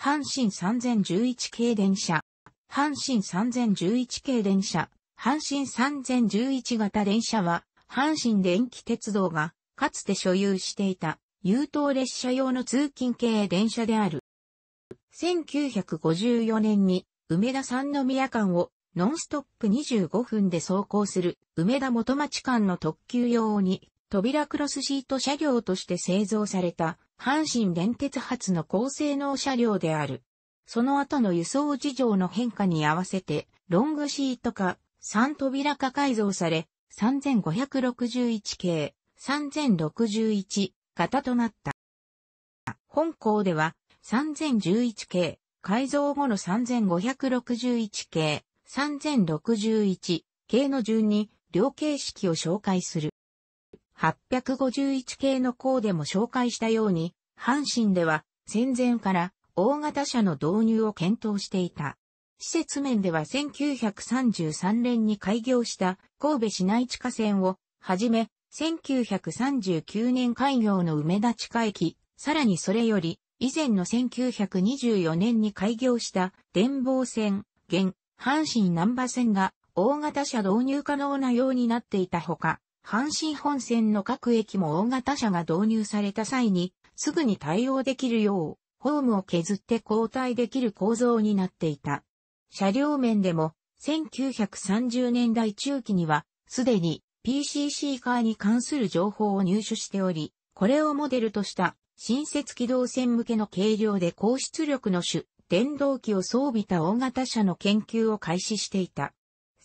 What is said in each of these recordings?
阪神3011系電車、阪神3011系電車、阪神3011型電車は、阪神電気鉄道が、かつて所有していた、優等列車用の通勤系電車である。1954年に、梅田三宮間を、ノンストップ25分で走行する、梅田元町間の特急用に、扉クロスシート車両として製造された、阪神電鉄発の高性能車両である。その後の輸送事情の変化に合わせて、ロングシート化、3扉化改造され、3561系、3061型となった。本校では、3011系、改造後の3561系、3061系の順に、両形式を紹介する。851系の項でも紹介したように、阪神では戦前から大型車の導入を検討していた。施設面では1933年に開業した神戸市内地下線をはじめ、1939年開業の梅田地下駅、さらにそれより以前の1924年に開業した電防線、現、阪神南波線が大型車導入可能なようになっていたほか、阪神本線の各駅も大型車が導入された際に、すぐに対応できるよう、ホームを削って交代できる構造になっていた。車両面でも、1930年代中期には、すでに PCC カーに関する情報を入手しており、これをモデルとした新設機動船向けの軽量で高出力の種、電動機を装備た大型車の研究を開始していた。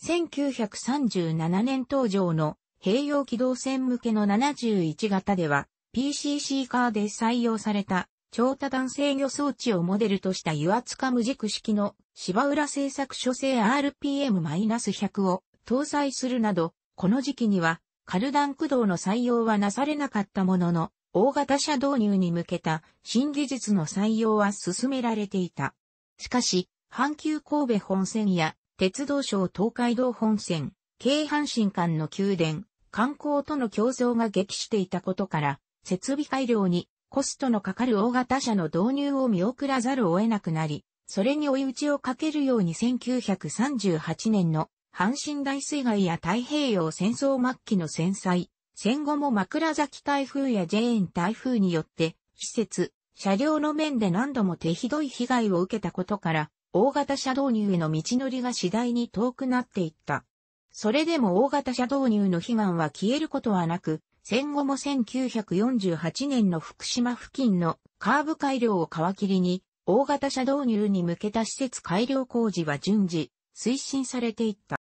1937年登場の併用機動船向けの71型では、PCC カーで採用された超多段制御装置をモデルとした油圧化無軸式の芝浦製作所製 RPM-100 を搭載するなど、この時期にはカルダン駆動の採用はなされなかったものの、大型車導入に向けた新技術の採用は進められていた。しかし、阪急神戸本線や鉄道省東海道本線、京阪神間の宮殿、観光との競争が激していたことから、設備改良にコストのかかる大型車の導入を見送らざるを得なくなり、それに追い打ちをかけるように1938年の阪神大水害や太平洋戦争末期の戦災、戦後も枕崎台風やジェーン台風によって、施設、車両の面で何度も手ひどい被害を受けたことから、大型車導入への道のりが次第に遠くなっていった。それでも大型車導入の悲願は消えることはなく、戦後も1948年の福島付近のカーブ改良を皮切りに、大型車導入に向けた施設改良工事は順次、推進されていった。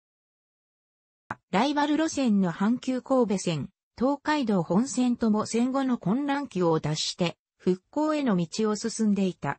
ライバル路線の阪急神戸線、東海道本線とも戦後の混乱期を脱して、復興への道を進んでいた。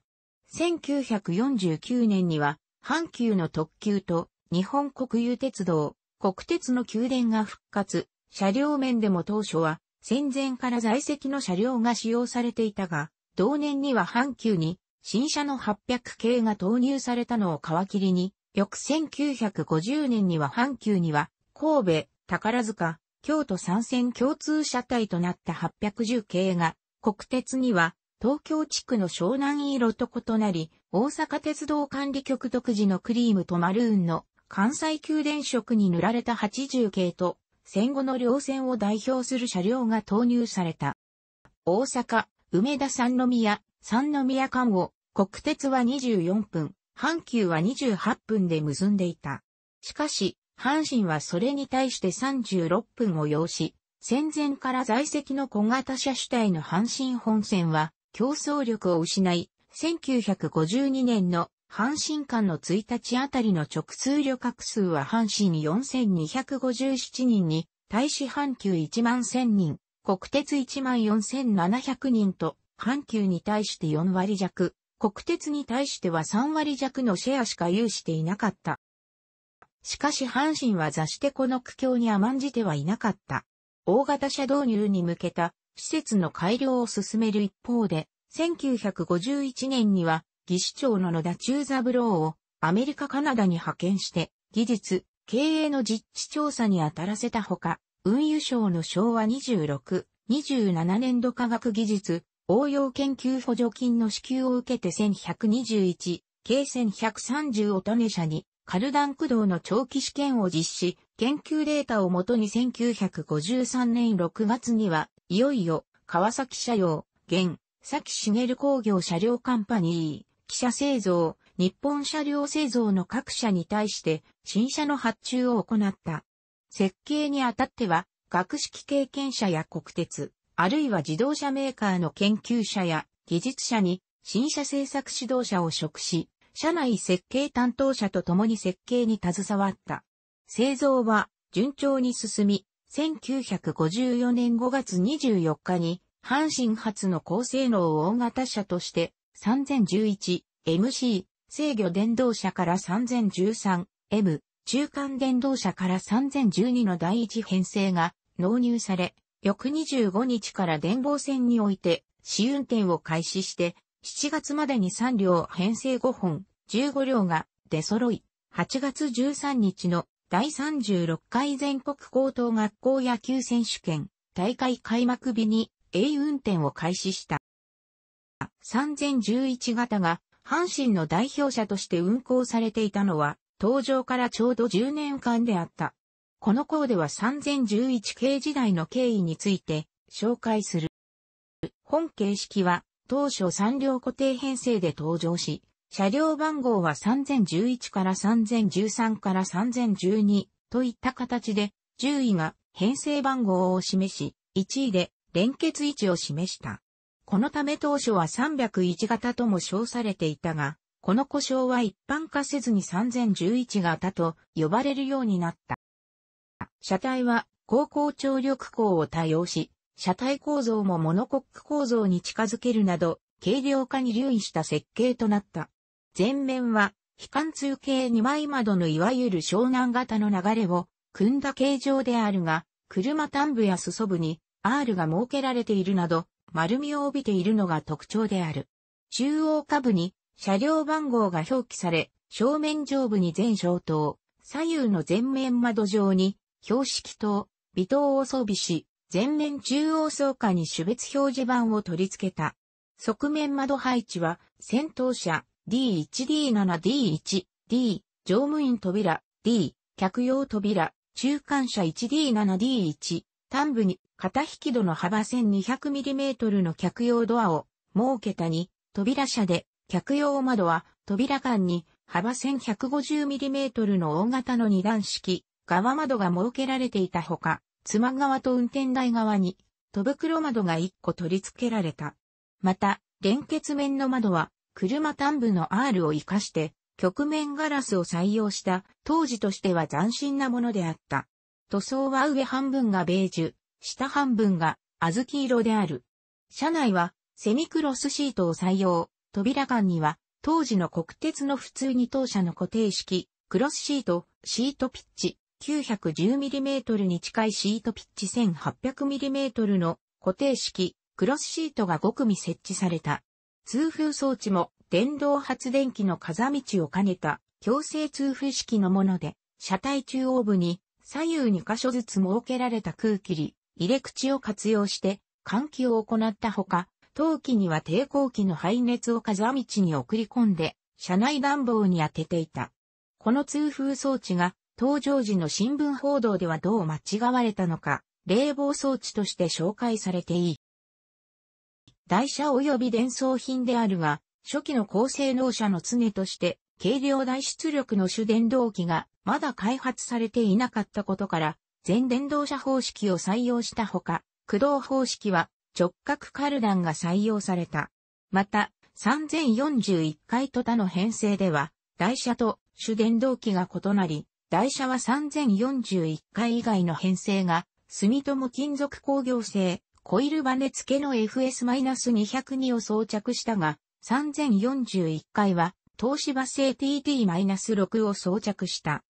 1949年には、阪急の特急と日本国有鉄道、国鉄の宮殿が復活、車両面でも当初は戦前から在籍の車両が使用されていたが、同年には阪急に新車の800系が投入されたのを皮切りに、翌1950年には阪急には神戸、宝塚、京都参戦共通車体となった810系が、国鉄には東京地区の湘南色と異なり、大阪鉄道管理局独自のクリームとマルーンの関西宮殿色に塗られた80系と戦後の両線を代表する車両が投入された。大阪、梅田三宮、三宮間を、国鉄は24分、阪急は28分で結んでいた。しかし、阪神はそれに対して36分を要し、戦前から在籍の小型車主体の阪神本線は競争力を失い、1952年の阪神間の1日あたりの直通旅客数は阪神4257人に、大使阪急1万1000人、国鉄1万4700人と、阪急に対して4割弱、国鉄に対しては3割弱のシェアしか有していなかった。しかし阪神は座してこの苦境に甘んじてはいなかった。大型車導入に向けた施設の改良を進める一方で、1951年には技師長の野田中三郎をアメリカカナダに派遣して、技術、経営の実地調査に当たらせたほか、運輸省の昭和26、27年度科学技術、応用研究補助金の支給を受けて1121、計1130と種社に、カルダン駆動の長期試験を実施、研究データをもとに1953年6月には、いよいよ、川崎車用、現、崎茂工業車両カンパニー、機車製造、日本車両製造の各社に対して新車の発注を行った。設計にあたっては、学識経験者や国鉄、あるいは自動車メーカーの研究者や技術者に新車製作指導者を職し、社内設計担当者と共に設計に携わった。製造は順調に進み、1954年5月24日に阪神発の高性能大型車として3011、MC、制御電動車から 3013M、中間電動車から3012の第一編成が納入され、翌25日から電防線において試運転を開始して、7月までに3両編成5本、15両が出揃い、8月13日の第36回全国高等学校野球選手権大会開幕日に A 運転を開始した。3011型が阪神の代表者として運行されていたのは、登場からちょうど10年間であった。この項では3011系時代の経緯について紹介する。本形式は当初3両固定編成で登場し、車両番号は3011から3013から3012といった形で、10位が編成番号を示し、1位で連結位置を示した。このため当初は301型とも称されていたが、この故障は一般化せずに3011型と呼ばれるようになった。車体は高校張力鋼を多用し、車体構造もモノコック構造に近づけるなど、軽量化に留意した設計となった。前面は、非貫通系2枚窓のいわゆる湘南型の流れを、組んだ形状であるが、車端部や裾部に R が設けられているなど、丸みを帯びているのが特徴である。中央下部に車両番号が表記され、正面上部に全消灯、左右の前面窓上に標識灯、微灯を装備し、前面中央倉下に種別表示板を取り付けた。側面窓配置は、先頭車 D1D7D1、D、乗務員扉 D、客用扉、中間車 1D7D1、端部に肩引き戸の幅 1200mm の客用ドアを設けたに、扉車で、客用窓は扉間に幅 1150mm の大型の二段式、側窓が設けられていたほか、妻側と運転台側に、戸袋窓が1個取り付けられた。また、連結面の窓は、車端部の R を活かして、曲面ガラスを採用した、当時としては斬新なものであった。塗装は上半分がベージュ、下半分が小豆色である。車内はセミクロスシートを採用。扉間には当時の国鉄の普通に当社の固定式、クロスシート、シートピッチ、910mm に近いシートピッチ 1800mm の固定式、クロスシートが5組設置された。通風装置も電動発電機の風道を兼ねた強制通風式のもので、車体中央部に左右2箇所ずつ設けられた空気り、入れ口を活用して換気を行ったほか、冬季には抵抗器の排熱を風道に送り込んで、車内暖房に当てていた。この通風装置が、登場時の新聞報道ではどう間違われたのか、冷房装置として紹介されていい。台車及び伝送品であるが、初期の高性能車の常として、軽量大出力の主電動機がまだ開発されていなかったことから、全電動車方式を採用したほか、駆動方式は直角カルダンが採用された。また、3041回と他の編成では、台車と主電動機が異なり、台車は3041回以外の編成が、住友金属工業製、コイルバネ付けの FS-202 を装着したが、3041回は、東芝製 TT-6 を装着した。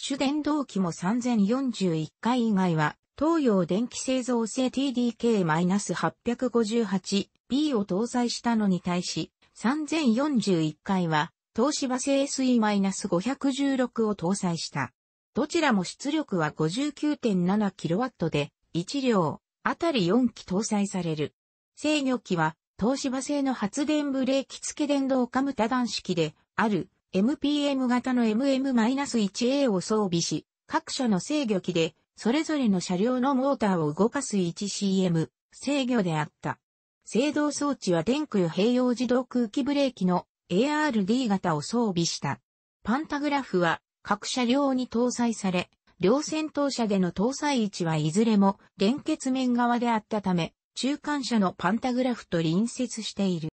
主電動機も3041回以外は、東洋電気製造製 TDK-858B を搭載したのに対し、3041回は、東芝製 SE-516 を搭載した。どちらも出力は 59.7kW で、1両、あたり4機搭載される。制御機は、東芝製の発電ブレーキ付け電動化無多段式で、ある、MPM 型の MM-1A を装備し、各社の制御機で、それぞれの車両のモーターを動かす 1CM、制御であった。制動装置は電空併用自動空気ブレーキの ARD 型を装備した。パンタグラフは各車両に搭載され、両先頭車での搭載位置はいずれも連結面側であったため、中間車のパンタグラフと隣接している。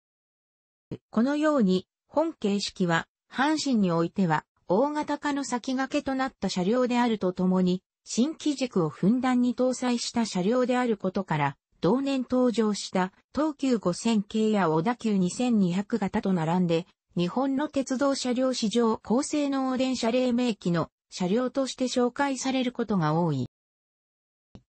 このように、本形式は阪神においては、大型化の先駆けとなった車両であるとともに、新機軸をふんだんに搭載した車両であることから、同年登場した東急5000系や小田急2200型と並んで、日本の鉄道車両史上高性能電車黎明期の車両として紹介されることが多い。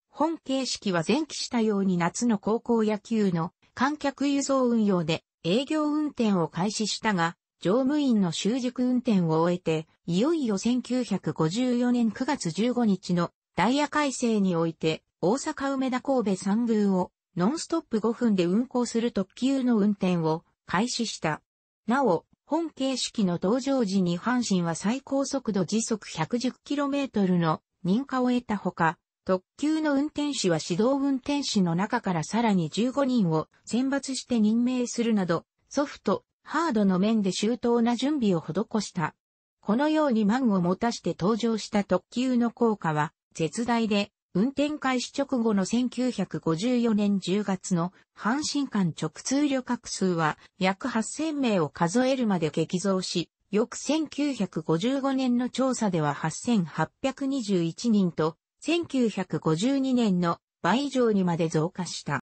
本形式は前期したように夏の高校野球の観客輸送運用で営業運転を開始したが、乗務員の習熟運転を終えて、いよいよ1954年9月15日のダイヤ改正において、大阪梅田神戸3宮をノンストップ5分で運行する特急の運転を開始した。なお、本形式の登場時に阪神は最高速度時速 110km の認可を得たほか、特急の運転士は指導運転士の中からさらに15人を選抜して任命するなど、ソフト、ハードの面で周到な準備を施した。このように満を持たして登場した特急の効果は絶大で、運転開始直後の1954年10月の阪神間直通旅客数は約8000名を数えるまで激増し、翌1955年の調査では8821人と、1952年の倍以上にまで増加した。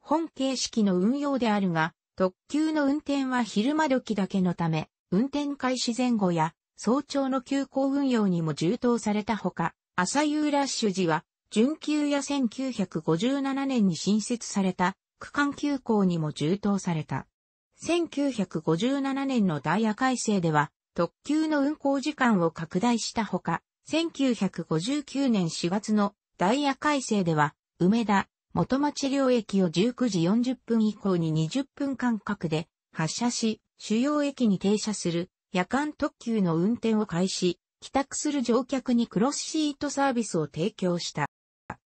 本形式の運用であるが、特急の運転は昼間時だけのため、運転開始前後や早朝の急行運用にも充当されたほか、朝夕ラッシュ時は、準急や1957年に新設された区間急行にも充当された。1957年のダイヤ改正では、特急の運行時間を拡大したほか、1959年4月のダイヤ改正では、梅田、元町両駅を19時40分以降に20分間隔で発車し、主要駅に停車する夜間特急の運転を開始、帰宅する乗客にクロスシートサービスを提供した。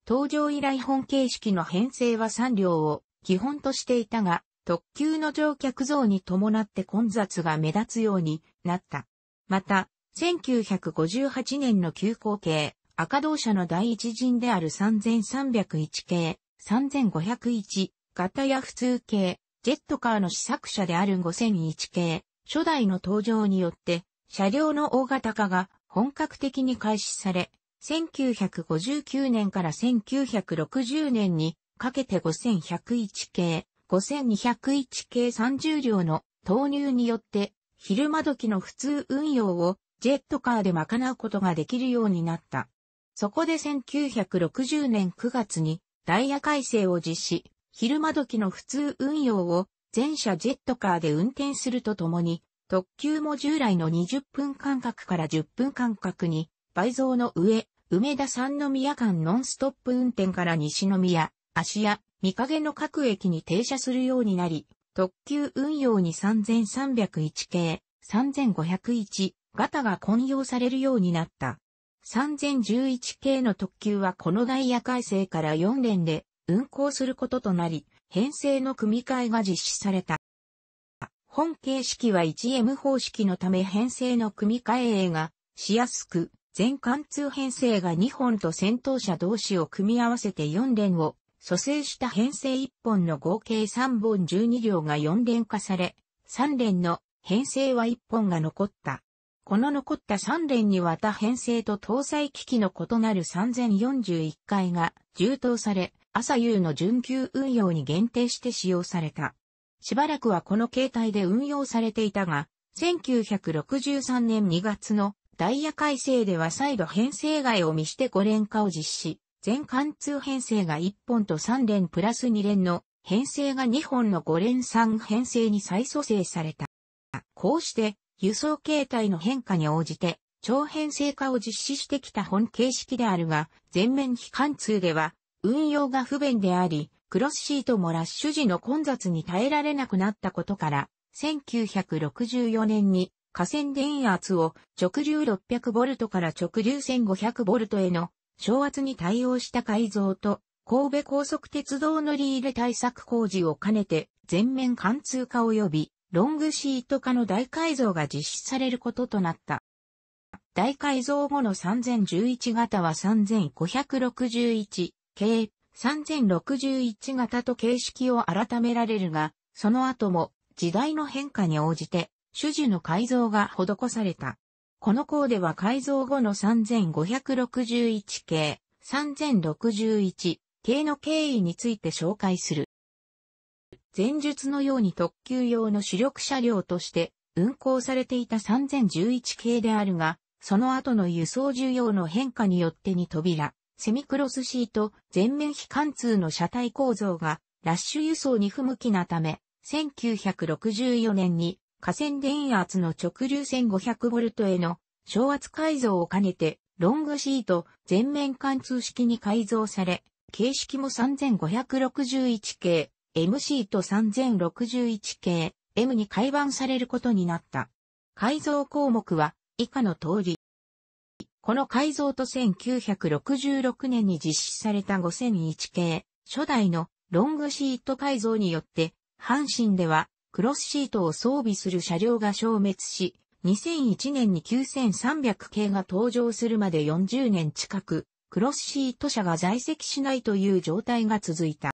搭乗依頼本形式の編成は3両を基本としていたが、特急の乗客増に伴って混雑が目立つようになった。また、1958年の急行系赤道車の第一陣である3301系3501型や普通系、ジェットカーの試作車である5001系、初代の登場によって、車両の大型化が本格的に開始され、1959年から1960年にかけて5101系、5201系30両の投入によって、昼間時の普通運用をジェットカーで賄うことができるようになった。そこで1960年9月にダイヤ改正を実施、昼間時の普通運用を全車ジェットカーで運転するとともに、特急も従来の20分間隔から10分間隔に倍増の上、梅田三宮間ノンストップ運転から西宮、芦屋、三影の各駅に停車するようになり、特急運用に3301系、3501型が混用されるようになった。3011系の特急はこのダイヤ改正から4連で運行することとなり、編成の組み替えが実施された。本形式は 1M 方式のため編成の組み替えがしやすく、全貫通編成が2本と先頭車同士を組み合わせて4連を蘇生した編成1本の合計3本12両が4連化され、3連の編成は1本が残った。この残った3連にわた編成と搭載機器の異なる3041回が充当され、朝夕の準急運用に限定して使用された。しばらくはこの形態で運用されていたが、1963年2月のダイヤ改正では再度編成外を見して5連化を実施、全貫通編成が1本と3連プラス2連の編成が2本の5連3編成に再組成された。こうして輸送形態の変化に応じて、長編成化を実施してきた本形式であるが、全面非貫通では、運用が不便であり、クロスシートもラッシュ時の混雑に耐えられなくなったことから、1964年に河川電圧を直流 600V から直流 1500V への昇圧に対応した改造と、神戸高速鉄道乗り入れ対策工事を兼ねて全面貫通化及びロングシート化の大改造が実施されることとなった。大改造後の3011型は3 5 6 1系、3061型と形式を改められるが、その後も時代の変化に応じて種樹の改造が施された。この項では改造後の3 5 6 1系、3 0 6 1系の経緯について紹介する。前述のように特急用の主力車両として運行されていた3011系であるが、その後の輸送需要の変化によって2扉、セミクロスシート、全面非貫通の車体構造がラッシュ輸送に不向きなため、1964年に河川電圧の直流 1500V への昇圧改造を兼ねて、ロングシート全面貫通式に改造され、形式も3561系、MC と3061系 M に改版されることになった。改造項目は以下の通り。この改造と1966年に実施された5001系初代のロングシート改造によって、阪神ではクロスシートを装備する車両が消滅し、2001年に9300系が登場するまで40年近く、クロスシート車が在籍しないという状態が続いた。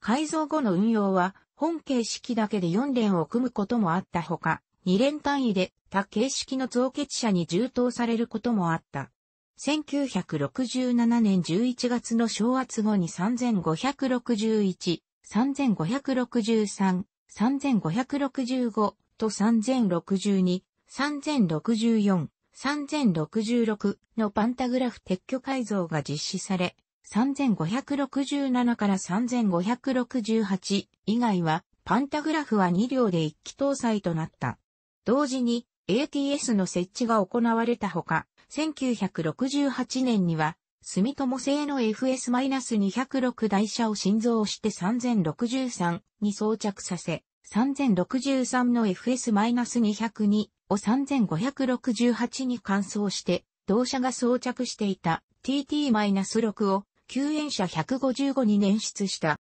改造後の運用は、本形式だけで4連を組むこともあったほか、2連単位で他形式の造結者に充当されることもあった。1967年11月の昇圧後に3561、3563、3565と3062、3064、3066のパンタグラフ撤去改造が実施され、3567から3568以外は、パンタグラフは2両で一機搭載となった。同時に ATS の設置が行われたほか、1968年には、住友製の FS-206 台車を新造して3063に装着させ、3063の FS-202 を3568に換装して、同社が装着していた TT-6 を救援車155に捻出した。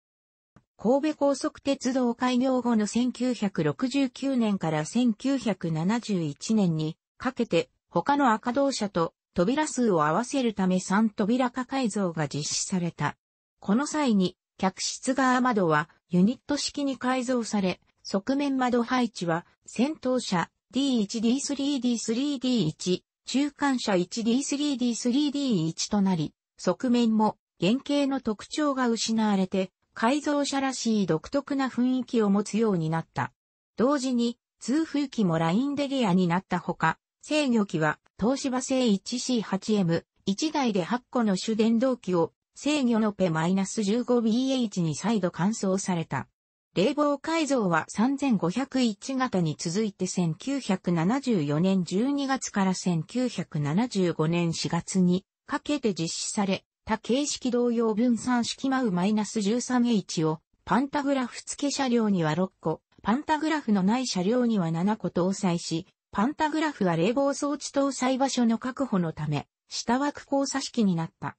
神戸高速鉄道開業後の1969年から1971年にかけて他の赤道車と扉数を合わせるため3扉化改造が実施された。この際に客室側窓はユニット式に改造され、側面窓配置は先頭車 D1D3D3D1、中間車 1D3D3D1 となり、側面も原型の特徴が失われて、改造車らしい独特な雰囲気を持つようになった。同時に、通風機もラインデリアになったほか、制御機は東芝製 1C8M、1台で8個の主電動機を制御のペ -15BH に再度換装された。冷房改造は3501型に続いて1974年12月から1975年4月にかけて実施され、他形式同様分散式イナス1 3 h をパンタグラフ付け車両には6個、パンタグラフのない車両には7個搭載し、パンタグラフは冷房装置搭載場所の確保のため、下枠交差式になった。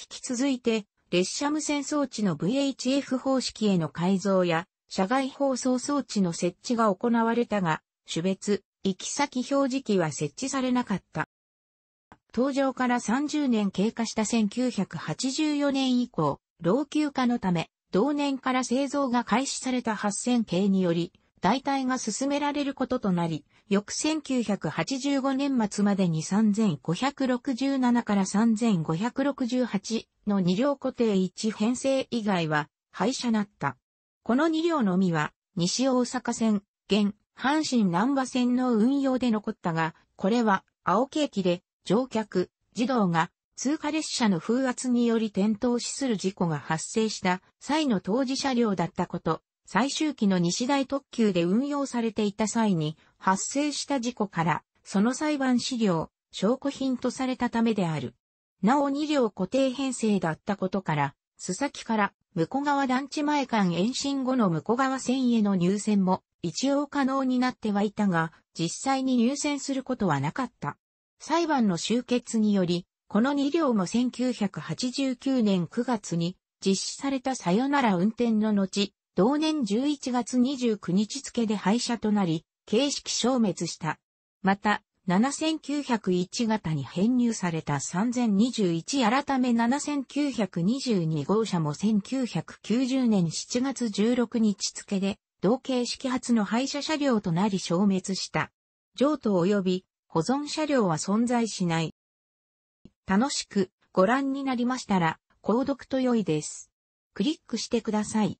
引き続いて、列車無線装置の VHF 方式への改造や、車外放送装置の設置が行われたが、種別、行き先表示器は設置されなかった。登場から30年経過した1984年以降、老朽化のため、同年から製造が開始された8000系により、代替が進められることとなり、翌1985年末までに3567から3568の2両固定1編成以外は廃車なった。この2両のみは、西大阪線、現、阪神南波線の運用で残ったが、これは、青木駅で、乗客、児童が通過列車の風圧により転倒死する事故が発生した際の当事車両だったこと、最終期の西大特急で運用されていた際に発生した事故から、その裁判資料、証拠品とされたためである。なお2両固定編成だったことから、須崎から向川団地前間延伸後の向川線への入線も一応可能になってはいたが、実際に入線することはなかった。裁判の終結により、この2両も1989年9月に実施されたさよなら運転の後、同年11月29日付で廃車となり、形式消滅した。また、7901型に編入された3021改め7922号車も1990年7月16日付で同形式発の廃車車両となり消滅した。譲渡及び保存車両は存在しない。楽しくご覧になりましたら、購読と良いです。クリックしてください。